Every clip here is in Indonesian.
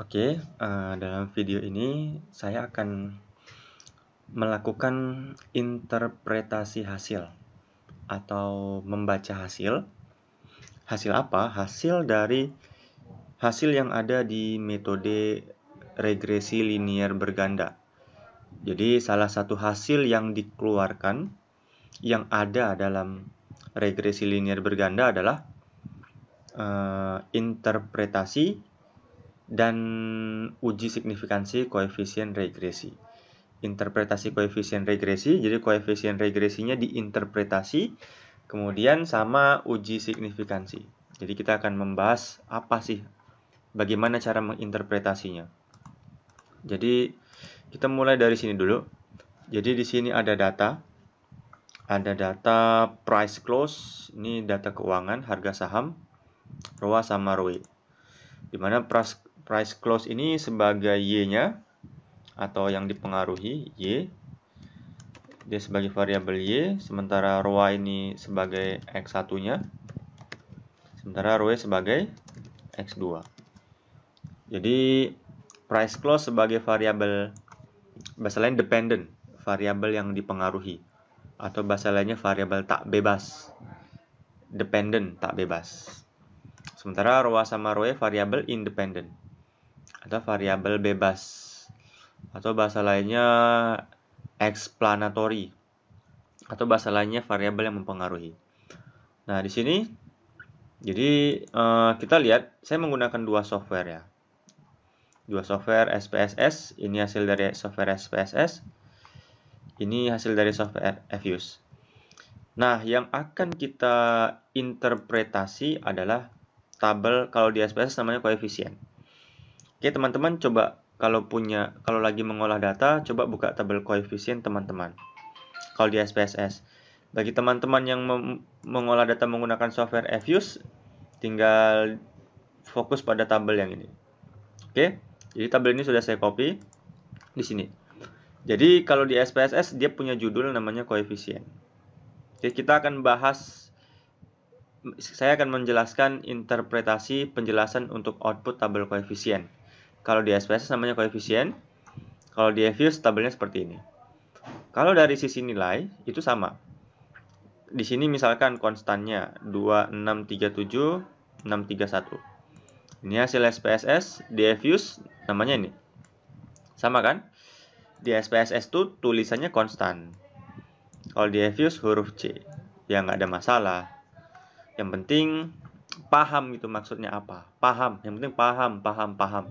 Oke, okay, uh, eh, dalam video ini saya akan melakukan interpretasi hasil atau membaca hasil. Hasil apa? Hasil dari hasil yang ada di metode regresi linier berganda. Jadi salah satu hasil yang dikeluarkan yang ada dalam regresi linier berganda adalah uh, interpretasi dan uji signifikansi koefisien regresi. Interpretasi koefisien regresi, jadi koefisien regresinya diinterpretasi, kemudian sama uji signifikansi. Jadi kita akan membahas apa sih, bagaimana cara menginterpretasinya. Jadi kita mulai dari sini dulu. Jadi di sini ada data, ada data price close, ini data keuangan, harga saham, ROA sama ROE. Dimana price price close ini sebagai Y-nya atau yang dipengaruhi Y dia sebagai variabel Y sementara ROA ini sebagai X1-nya sementara ROE sebagai X2 jadi price close sebagai variabel bahasa lain dependent variabel yang dipengaruhi atau bahasa lainnya variabel tak bebas dependent tak bebas sementara ROA sama ROE variabel independent atau variabel bebas atau bahasa lainnya explanatory atau bahasa lainnya variabel yang mempengaruhi. Nah, di sini jadi uh, kita lihat saya menggunakan dua software ya. Dua software SPSS, ini hasil dari software SPSS. Ini hasil dari software Fuse. Nah, yang akan kita interpretasi adalah tabel kalau di SPSS namanya koefisien. Oke teman-teman coba kalau punya kalau lagi mengolah data coba buka tabel koefisien teman-teman. Kalau di SPSS. Bagi teman-teman yang mengolah data menggunakan software Eviews tinggal fokus pada tabel yang ini. Oke. Jadi tabel ini sudah saya copy di sini. Jadi kalau di SPSS dia punya judul namanya koefisien. oke kita akan bahas saya akan menjelaskan interpretasi penjelasan untuk output tabel koefisien. Kalau di SPSS namanya koefisien. Kalau di FIUS tabelnya seperti ini. Kalau dari sisi nilai itu sama. Di sini misalkan konstannya 2637 631. Ini hasil SPSS di FUS namanya ini. Sama kan? Di SPSS itu tulisannya konstan. Kalau di FUS huruf C. Ya nggak ada masalah. Yang penting paham itu maksudnya apa. Paham, yang penting paham, paham, paham.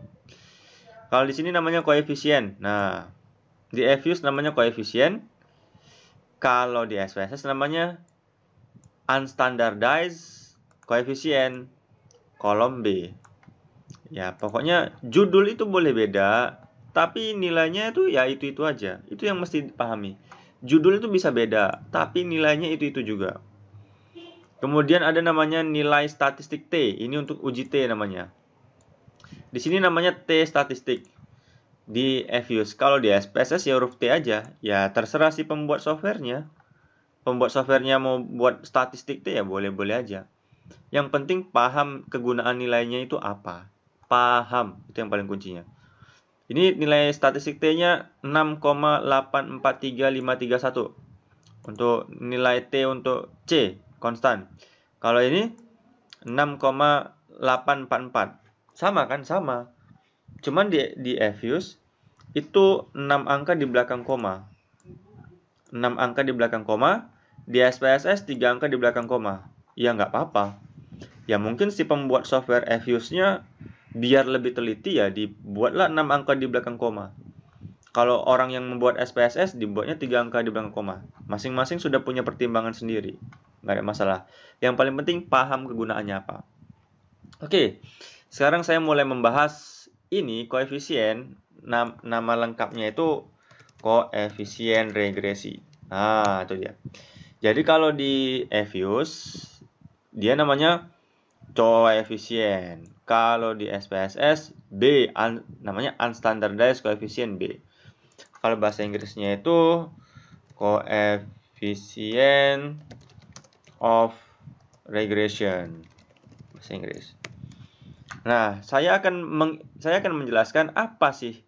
Kalau di sini namanya koefisien. Nah, di FUS namanya koefisien. Kalau di SPSS namanya unstandardized koefisien kolom B. Ya, pokoknya judul itu boleh beda, tapi nilainya itu ya itu-itu aja. Itu yang mesti dipahami. Judul itu bisa beda, tapi nilainya itu-itu juga. Kemudian ada namanya nilai statistik T. Ini untuk uji T namanya. Di sini namanya T statistik. Di FUS, kalau di SPSS ya huruf T aja. Ya terserah si pembuat softwarenya. Pembuat softwarenya mau buat statistik T ya boleh-boleh aja. Yang penting paham kegunaan nilainya itu apa. Paham, itu yang paling kuncinya. Ini nilai statistik T-nya 6,843531. Untuk nilai T untuk C, konstan. Kalau ini 6,844. Sama kan? Sama. Cuman di, di Evius itu 6 angka di belakang koma. 6 angka di belakang koma. Di SPSS 3 angka di belakang koma. Ya nggak apa-apa. Ya mungkin si pembuat software Evius-nya biar lebih teliti ya dibuatlah 6 angka di belakang koma. Kalau orang yang membuat SPSS dibuatnya 3 angka di belakang koma. Masing-masing sudah punya pertimbangan sendiri. Nggak ada masalah. Yang paling penting paham kegunaannya apa. Oke, sekarang saya mulai membahas ini koefisien nama lengkapnya itu koefisien regresi. Nah, itu dia. Jadi kalau di EFIUS dia namanya koefisien. Kalau di SPSS B un, namanya unstandardized koefisien B. Kalau bahasa Inggrisnya itu koefisien of regression bahasa Inggris. Nah, saya akan meng, saya akan menjelaskan apa sih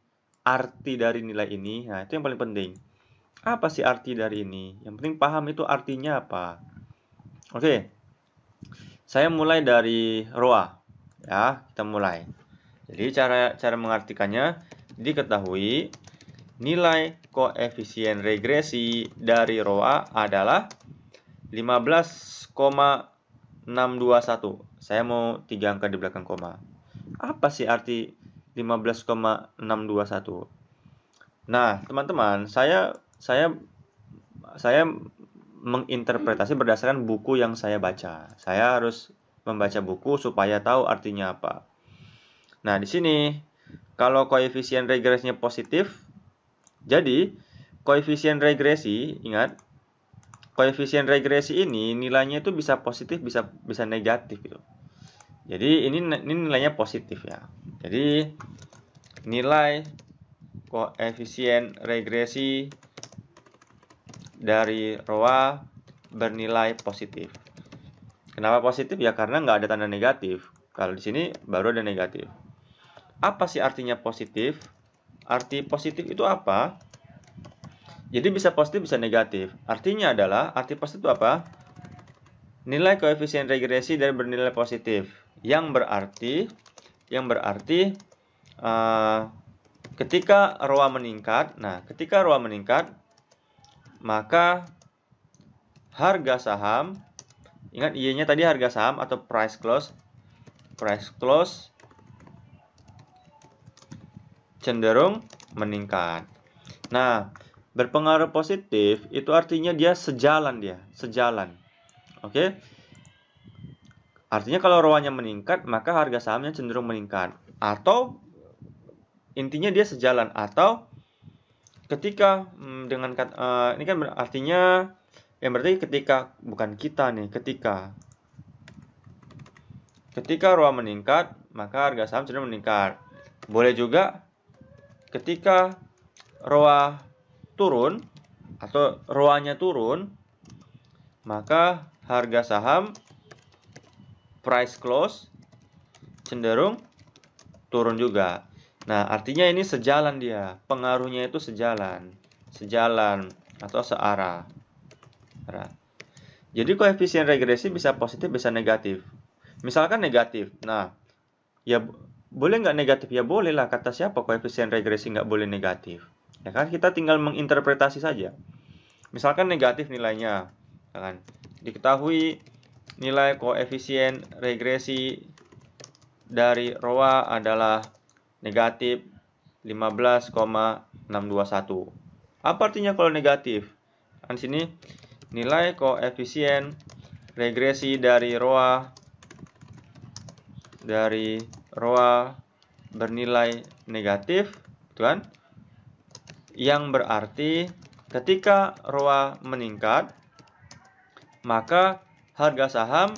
arti dari nilai ini. Nah, itu yang paling penting. Apa sih arti dari ini? Yang penting paham itu artinya apa. Oke. Saya mulai dari roa. Ya, kita mulai. Jadi cara cara mengartikannya diketahui nilai koefisien regresi dari roa adalah 15,621 saya mau tiga angka di belakang koma. Apa sih arti 15,621? Nah, teman-teman, saya saya saya menginterpretasi berdasarkan buku yang saya baca. Saya harus membaca buku supaya tahu artinya apa. Nah, di sini kalau koefisien regresinya positif, jadi koefisien regresi, ingat, koefisien regresi ini nilainya itu bisa positif, bisa bisa negatif gitu. Jadi ini ini nilainya positif ya. Jadi nilai koefisien regresi dari ROA bernilai positif. Kenapa positif? Ya karena nggak ada tanda negatif. Kalau di sini baru ada negatif. Apa sih artinya positif? Arti positif itu apa? Jadi bisa positif bisa negatif. Artinya adalah arti positif itu apa? Nilai koefisien regresi dari bernilai positif yang berarti yang berarti uh, ketika roa meningkat, nah ketika roa meningkat maka harga saham ingat y tadi harga saham atau price close price close cenderung meningkat. Nah, berpengaruh positif itu artinya dia sejalan dia, sejalan. Oke. Okay? Artinya kalau ROA-nya meningkat, maka harga sahamnya cenderung meningkat. Atau intinya dia sejalan atau ketika hmm, dengan eh, ini kan artinya yang berarti ketika bukan kita nih, ketika ketika roa meningkat, maka harga saham cenderung meningkat. Boleh juga ketika roa turun atau ROA-nya turun, maka harga saham price close cenderung turun juga. Nah, artinya ini sejalan dia. Pengaruhnya itu sejalan. Sejalan atau searah. Jadi koefisien regresi bisa positif, bisa negatif. Misalkan negatif. Nah, ya boleh nggak negatif? Ya boleh lah. Kata siapa koefisien regresi nggak boleh negatif? Ya kan kita tinggal menginterpretasi saja. Misalkan negatif nilainya, ya kan? Diketahui nilai koefisien regresi dari ROA adalah negatif 15,621. Apa artinya kalau negatif? Di kan sini nilai koefisien regresi dari ROA dari ROA bernilai negatif, tuan, gitu kan? Yang berarti ketika ROA meningkat, maka harga saham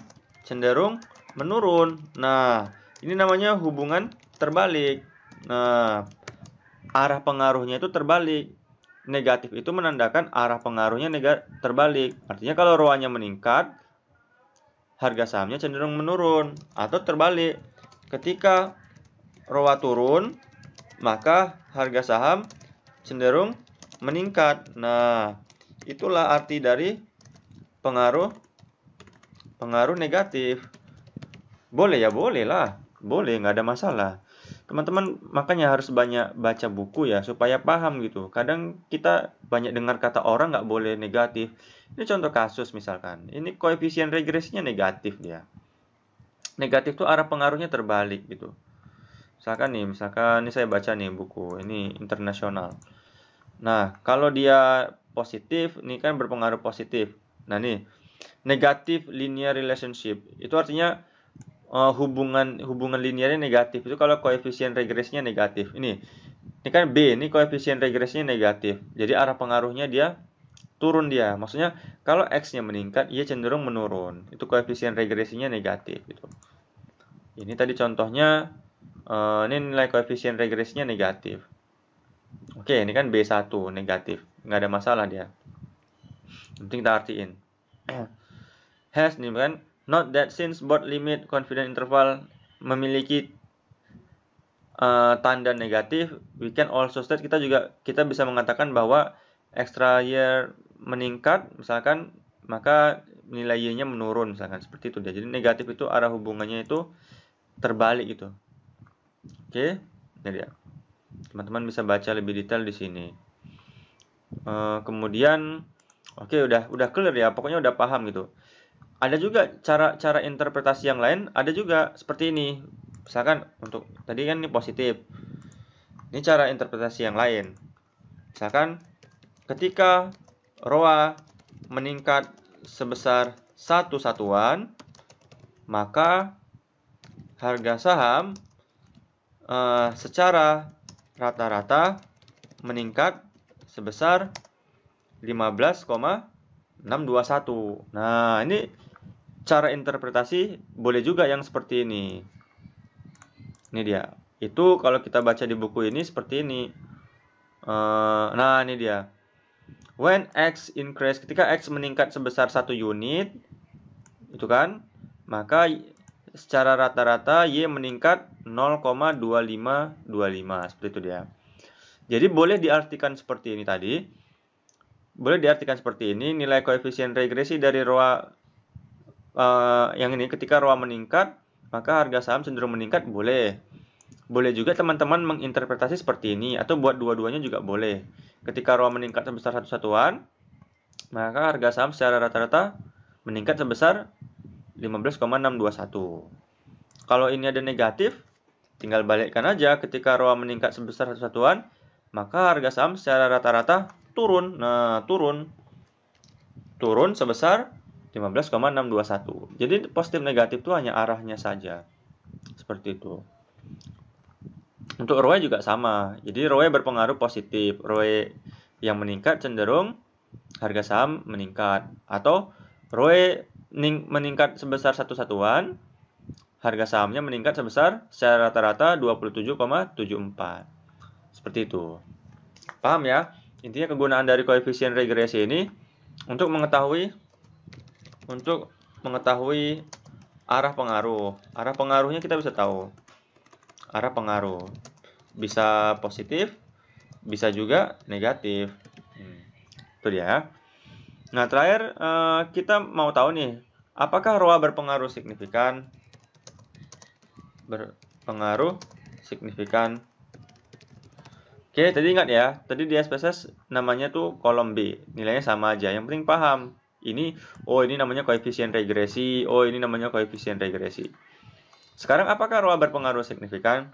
cenderung menurun. Nah, ini namanya hubungan terbalik. Nah, arah pengaruhnya itu terbalik. Negatif itu menandakan arah pengaruhnya negatif terbalik. Artinya kalau ROA-nya meningkat, harga sahamnya cenderung menurun atau terbalik. Ketika roa turun, maka harga saham cenderung meningkat. Nah, itulah arti dari pengaruh pengaruh negatif boleh ya boleh lah boleh nggak ada masalah teman-teman makanya harus banyak baca buku ya supaya paham gitu kadang kita banyak dengar kata orang nggak boleh negatif ini contoh kasus misalkan ini koefisien regresinya negatif dia negatif tuh arah pengaruhnya terbalik gitu misalkan nih misalkan ini saya baca nih buku ini internasional nah kalau dia positif ini kan berpengaruh positif nah nih negatif linear relationship. Itu artinya uh, hubungan hubungan linearnya negatif. Itu kalau koefisien regresinya negatif. Ini ini kan B, ini koefisien regresinya negatif. Jadi arah pengaruhnya dia turun dia. Maksudnya kalau x-nya meningkat, ia cenderung menurun. Itu koefisien regresinya negatif gitu. Ini tadi contohnya uh, ini nilai koefisien regresinya negatif. Oke, ini kan B1 negatif. Nggak ada masalah dia. Penting kita artiin. Oh. has nih kan not that since both limit confidence interval memiliki uh, tanda negatif, we can also state kita juga kita bisa mengatakan bahwa extra year meningkat, misalkan maka nilai y-nya menurun misalkan seperti itu dia. Jadi negatif itu arah hubungannya itu terbalik gitu. Oke, okay? jadi ya. Teman-teman bisa baca lebih detail di sini. Uh, kemudian Oke, udah udah clear ya. Pokoknya udah paham gitu. Ada juga cara-cara interpretasi yang lain, ada juga seperti ini. Misalkan untuk tadi kan ini positif. Ini cara interpretasi yang lain. Misalkan ketika ROA meningkat sebesar satu satuan, maka harga saham uh, secara rata-rata meningkat sebesar 15,621. Nah, ini cara interpretasi boleh juga yang seperti ini. Ini dia. Itu kalau kita baca di buku ini seperti ini. Uh, nah, ini dia. When X increase, ketika X meningkat sebesar satu unit, itu kan, maka secara rata-rata Y meningkat 0,2525 seperti itu dia. Jadi boleh diartikan seperti ini tadi. Boleh diartikan seperti ini, nilai koefisien regresi dari ROA uh, yang ini ketika ROA meningkat, maka harga saham cenderung meningkat boleh. Boleh juga teman-teman menginterpretasi seperti ini atau buat dua-duanya juga boleh. Ketika ROA meningkat sebesar satu satuan, maka harga saham secara rata-rata meningkat sebesar 15,621. Kalau ini ada negatif, tinggal balikkan aja ketika ROA meningkat sebesar satu satuan, maka harga saham secara rata-rata turun. Nah, turun. Turun sebesar 15,621. Jadi positif negatif itu hanya arahnya saja. Seperti itu. Untuk ROE juga sama. Jadi ROE berpengaruh positif. ROE yang meningkat cenderung harga saham meningkat atau ROE meningkat sebesar satu satuan, harga sahamnya meningkat sebesar secara rata-rata 27,74. Seperti itu. Paham ya? Intinya kegunaan dari koefisien regresi ini untuk mengetahui untuk mengetahui arah pengaruh. Arah pengaruhnya kita bisa tahu. Arah pengaruh bisa positif, bisa juga negatif. Hmm. Itu dia. Nah, terakhir eh, kita mau tahu nih, apakah roa berpengaruh signifikan berpengaruh signifikan Oke, tadi ingat ya, tadi di SPSS namanya tuh kolom B, nilainya sama aja. Yang penting paham, ini, oh ini namanya koefisien regresi, oh ini namanya koefisien regresi. Sekarang apakah ROA berpengaruh signifikan?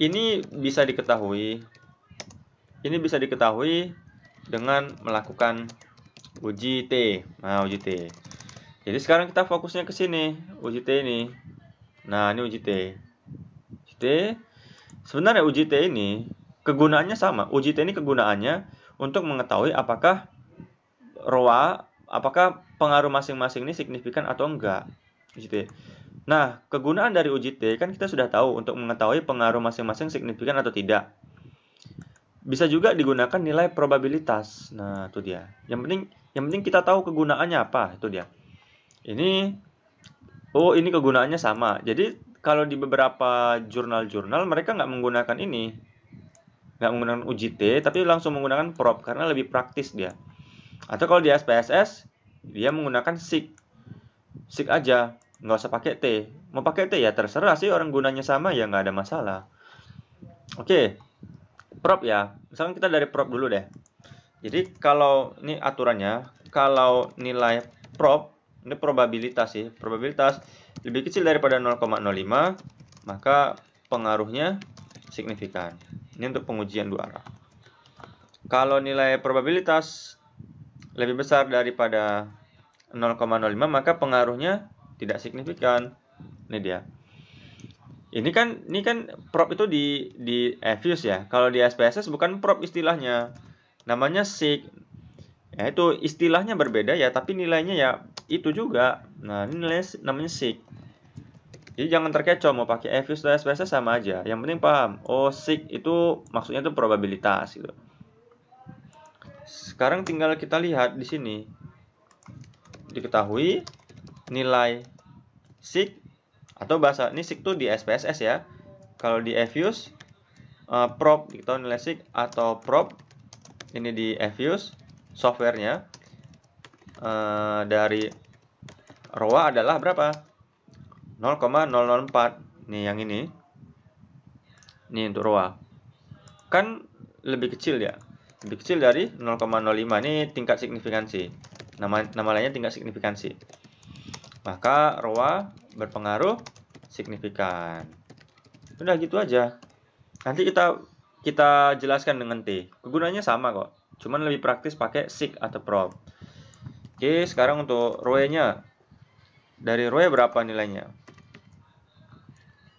Ini bisa diketahui, ini bisa diketahui dengan melakukan uji T. Nah, uji T. Jadi sekarang kita fokusnya ke sini, uji T ini. Nah, ini uji T. Uji T, Sebenarnya UJT ini kegunaannya sama. UJT ini kegunaannya untuk mengetahui apakah ROA, apakah pengaruh masing-masing ini signifikan atau enggak. UJT. Nah, kegunaan dari UJT kan kita sudah tahu untuk mengetahui pengaruh masing-masing signifikan atau tidak. Bisa juga digunakan nilai probabilitas. Nah, itu dia. Yang penting yang penting kita tahu kegunaannya apa, itu dia. Ini oh, ini kegunaannya sama. Jadi kalau di beberapa jurnal-jurnal mereka nggak menggunakan ini, nggak menggunakan UJT, tapi langsung menggunakan prop karena lebih praktis dia. Atau kalau di SPSS dia menggunakan SIG, SIG aja, nggak usah pakai T. Mau pakai T ya terserah sih orang gunanya sama ya nggak ada masalah. Oke, prop ya. Misalkan kita dari prop dulu deh. Jadi kalau ini aturannya, kalau nilai prop ini probabilitas sih, probabilitas lebih kecil daripada 0,05, maka pengaruhnya signifikan. Ini untuk pengujian dua arah. Kalau nilai probabilitas lebih besar daripada 0,05, maka pengaruhnya tidak signifikan. Ini dia. Ini kan ini kan prop itu di di FUS ya. Kalau di SPSS bukan prop istilahnya. Namanya sig. Ya itu istilahnya berbeda ya, tapi nilainya ya itu juga. Nah, ini nilai namanya sig. Jadi jangan terkecoh mau pakai FIUS atau SPSS sama aja. Yang penting paham. Oh, sig itu maksudnya itu probabilitas gitu. Sekarang tinggal kita lihat di sini. Diketahui nilai sig atau bahasa ini sig tuh di SPSS ya. Kalau di FIUS uh, eh, prop diketahui nilai sig atau prop ini di FIUS softwarenya Eh, dari ROA adalah berapa? 0,004. Nih yang ini. Nih untuk ROA. Kan lebih kecil ya. Lebih kecil dari 0,05 ini tingkat signifikansi. Nama nama lainnya tingkat signifikansi. Maka ROA berpengaruh signifikan. Udah gitu aja. Nanti kita kita jelaskan dengan T. Kegunaannya sama kok. Cuman lebih praktis pakai sig atau prop. Oke, sekarang untuk ROE-nya. Dari ROE berapa nilainya?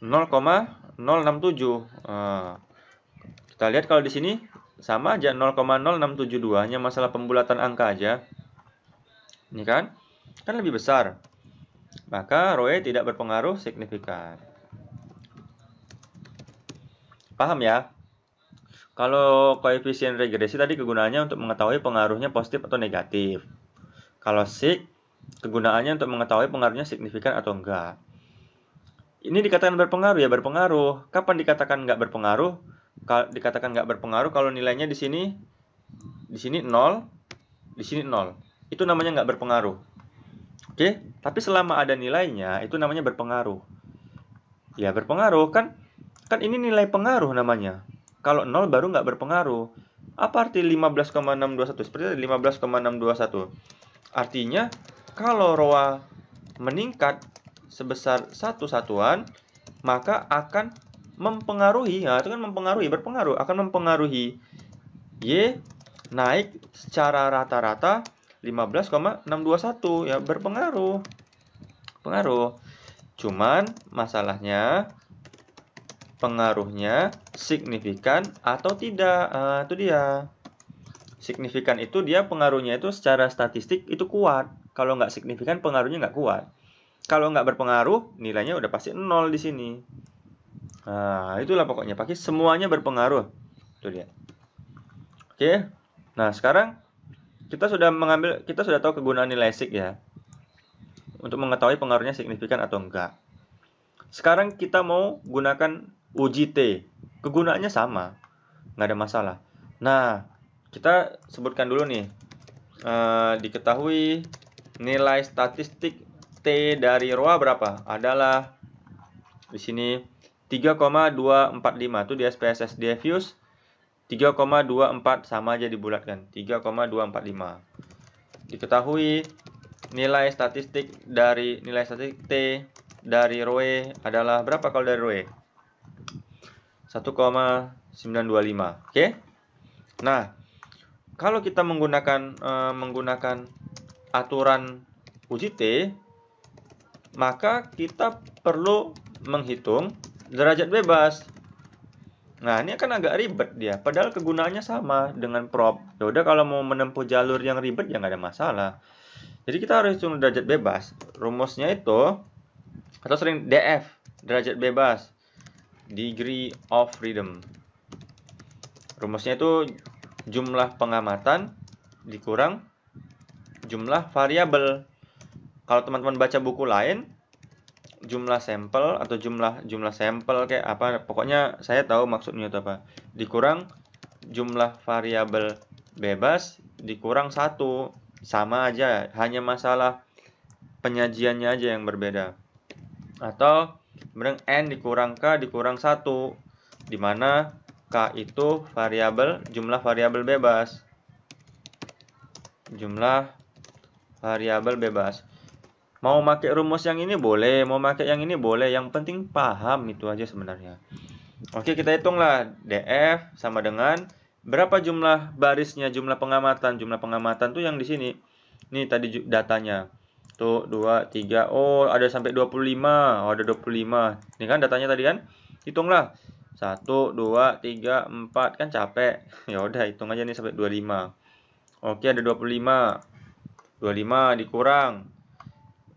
0,067. Nah, kita lihat kalau di sini sama aja 0,0672 hanya masalah pembulatan angka aja. Ini kan? Kan lebih besar. Maka ROE tidak berpengaruh signifikan. Paham ya? Kalau koefisien regresi tadi kegunaannya untuk mengetahui pengaruhnya positif atau negatif. Kalau sig, kegunaannya untuk mengetahui pengaruhnya signifikan atau enggak. Ini dikatakan berpengaruh ya berpengaruh. Kapan dikatakan enggak berpengaruh? dikatakan enggak berpengaruh kalau nilainya di sini di sini 0, di sini 0. Itu namanya enggak berpengaruh. Oke, tapi selama ada nilainya itu namanya berpengaruh. Ya berpengaruh kan kan ini nilai pengaruh namanya. Kalau 0 baru enggak berpengaruh. Apa arti 15,621? Seperti 15,621. Artinya, kalau ROA meningkat sebesar satu satuan, maka akan mempengaruhi, ya itu kan mempengaruhi, berpengaruh, akan mempengaruhi Y naik secara rata-rata 15,621 ya berpengaruh. Pengaruh. Cuman masalahnya pengaruhnya signifikan atau tidak. uh, itu dia signifikan itu dia pengaruhnya itu secara statistik itu kuat. Kalau nggak signifikan pengaruhnya nggak kuat. Kalau nggak berpengaruh nilainya udah pasti nol di sini. Nah itulah pokoknya pakai semuanya berpengaruh. tuh dia. Oke. Nah sekarang kita sudah mengambil kita sudah tahu kegunaan nilai sig ya untuk mengetahui pengaruhnya signifikan atau enggak. Sekarang kita mau gunakan UJT. Kegunaannya sama, nggak ada masalah. Nah, kita sebutkan dulu nih e, diketahui nilai statistik T dari ROA berapa adalah di sini 3,245 itu di SPSS diffuse 3,24 sama aja dibulatkan 3,245 diketahui nilai statistik dari nilai statistik T dari ROE adalah berapa kalau dari ROE 1,925 oke okay? nah kalau kita menggunakan e, menggunakan aturan UJT maka kita perlu menghitung derajat bebas. Nah, ini akan agak ribet dia. Padahal kegunaannya sama dengan prop. Ya udah kalau mau menempuh jalur yang ribet ya nggak ada masalah. Jadi kita harus hitung derajat bebas. Rumusnya itu atau sering DF, derajat bebas, degree of freedom. Rumusnya itu jumlah pengamatan dikurang jumlah variabel. Kalau teman-teman baca buku lain, jumlah sampel atau jumlah jumlah sampel kayak apa, pokoknya saya tahu maksudnya itu apa. Dikurang jumlah variabel bebas dikurang satu sama aja, hanya masalah penyajiannya aja yang berbeda. Atau kemudian n dikurang k dikurang satu, dimana K itu variabel jumlah variabel bebas. Jumlah variabel bebas. Mau pakai rumus yang ini boleh, mau pakai yang ini boleh, yang penting paham itu aja sebenarnya. Oke, kita hitunglah DF sama dengan berapa jumlah barisnya, jumlah pengamatan. Jumlah pengamatan tuh yang di sini. Nih tadi datanya. Tuh 2 3. Oh, ada sampai 25. Oh, ada 25. Ini kan datanya tadi kan? Hitunglah 1, 2, 3, 4 kan capek. Ya udah hitung aja nih sampai 25. Oke, ada 25. 25 dikurang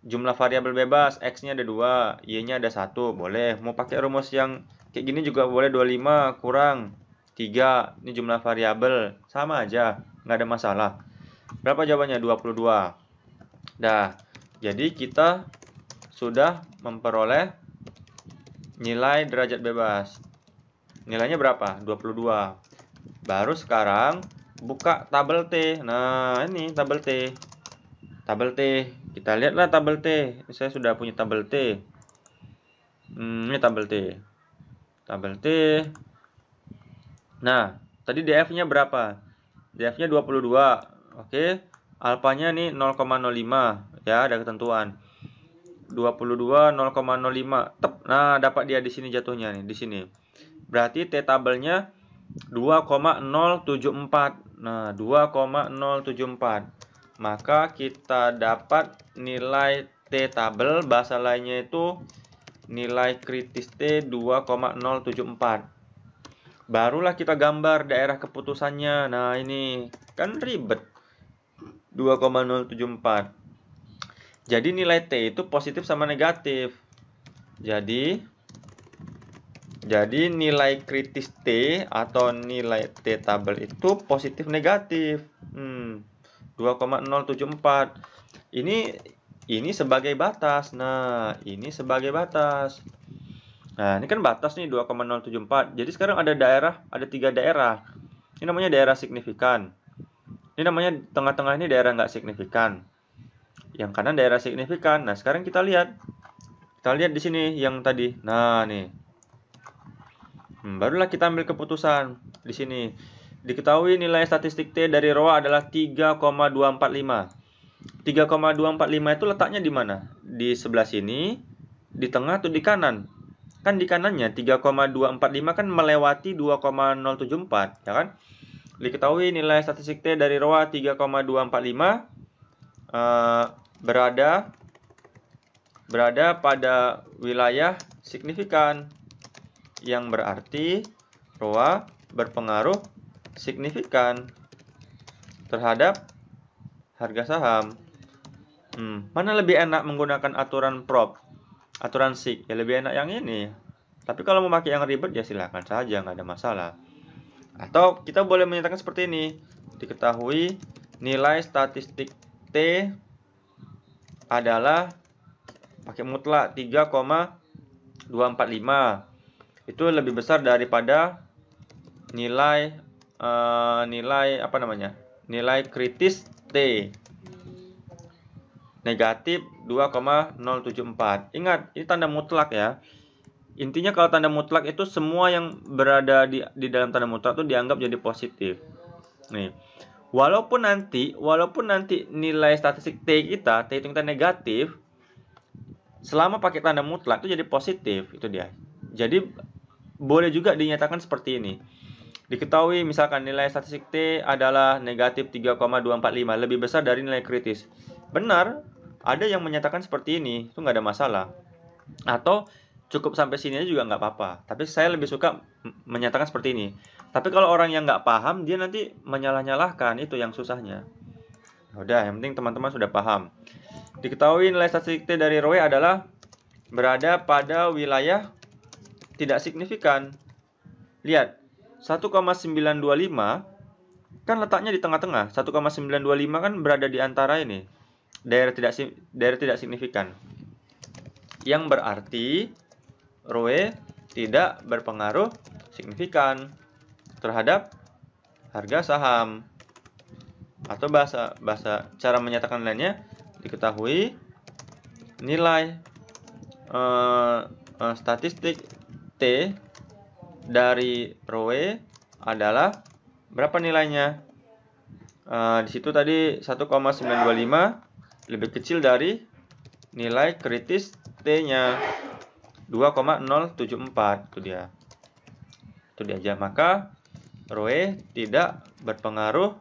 jumlah variabel bebas x-nya ada 2, y-nya ada 1. Boleh. Mau pakai rumus yang kayak gini juga boleh 25 kurang 3. Ini jumlah variabel sama aja, nggak ada masalah. Berapa jawabannya? 22. Dah. Jadi kita sudah memperoleh nilai derajat bebas. Nilainya berapa? 22. Baru sekarang buka tabel T. Nah, ini tabel T. Tabel T. Kita lihatlah tabel T. Saya sudah punya tabel T. Hmm, ini tabel T. Tabel T. Nah, tadi DF-nya berapa? DF-nya 22. Oke. Alfanya nih 0,05 ya, ada ketentuan. 22 0,05. Tep. Nah, dapat dia di sini jatuhnya nih, di sini. Berarti T tabelnya 2,074. Nah, 2,074. Maka kita dapat nilai T tabel bahasa lainnya itu nilai kritis T 2,074. Barulah kita gambar daerah keputusannya. Nah, ini kan ribet. 2,074. Jadi nilai T itu positif sama negatif. Jadi jadi nilai kritis T atau nilai T tabel itu positif negatif. Hmm, 2,074. Ini ini sebagai batas. Nah, ini sebagai batas. Nah, ini kan batas nih 2,074. Jadi sekarang ada daerah, ada tiga daerah. Ini namanya daerah signifikan. Ini namanya tengah-tengah ini daerah nggak signifikan. Yang kanan daerah signifikan. Nah, sekarang kita lihat. Kita lihat di sini yang tadi. Nah, nih. Hmm, barulah kita ambil keputusan di sini. Diketahui nilai statistik T dari ROA adalah 3,245. 3,245 itu letaknya di mana? Di sebelah sini, di tengah atau di kanan? Kan di kanannya 3,245 kan melewati 2,074, ya kan? Diketahui nilai statistik T dari ROA 3,245 uh, eh, berada berada pada wilayah signifikan yang berarti ROA berpengaruh signifikan terhadap harga saham. Hmm, mana lebih enak menggunakan aturan prop, aturan sig? Ya lebih enak yang ini. Tapi kalau memakai yang ribet ya silahkan saja, nggak ada masalah. Atau kita boleh menyatakan seperti ini. Diketahui nilai statistik T adalah pakai mutlak 3,245 itu lebih besar daripada nilai uh, nilai apa namanya nilai kritis T negatif 2,074 ingat ini tanda mutlak ya intinya kalau tanda mutlak itu semua yang berada di, di dalam tanda mutlak itu dianggap jadi positif nih walaupun nanti walaupun nanti nilai statistik T kita T itu kita negatif selama pakai tanda mutlak itu jadi positif itu dia jadi boleh juga dinyatakan seperti ini. Diketahui misalkan nilai statistik T adalah negatif 3,245, lebih besar dari nilai kritis. Benar, ada yang menyatakan seperti ini, itu nggak ada masalah. Atau cukup sampai sini aja juga nggak apa-apa. Tapi saya lebih suka menyatakan seperti ini. Tapi kalau orang yang nggak paham, dia nanti menyalah-nyalahkan, itu yang susahnya. Udah, yang penting teman-teman sudah paham. Diketahui nilai statistik T dari Roe adalah berada pada wilayah tidak signifikan. Lihat, 1,925 kan letaknya di tengah-tengah. 1,925 kan berada di antara ini. Daerah tidak daerah tidak signifikan. Yang berarti ROE tidak berpengaruh signifikan terhadap harga saham. Atau bahasa bahasa cara menyatakan lainnya diketahui nilai uh, uh, statistik T dari Rowe adalah berapa nilainya? Uh, di situ tadi 1,925 lebih kecil dari nilai kritis T-nya 2,074 itu dia. Itu dia aja. Maka Rowe tidak berpengaruh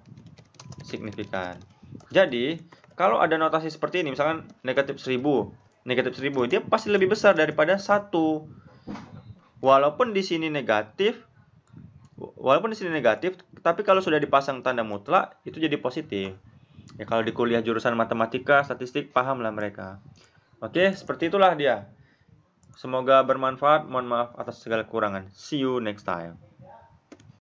signifikan. Jadi, kalau ada notasi seperti ini, misalkan negatif 1000, negatif 1000, dia pasti lebih besar daripada satu walaupun di sini negatif walaupun di sini negatif tapi kalau sudah dipasang tanda mutlak itu jadi positif ya kalau di kuliah jurusan matematika statistik pahamlah mereka oke seperti itulah dia semoga bermanfaat mohon maaf atas segala kekurangan see you next time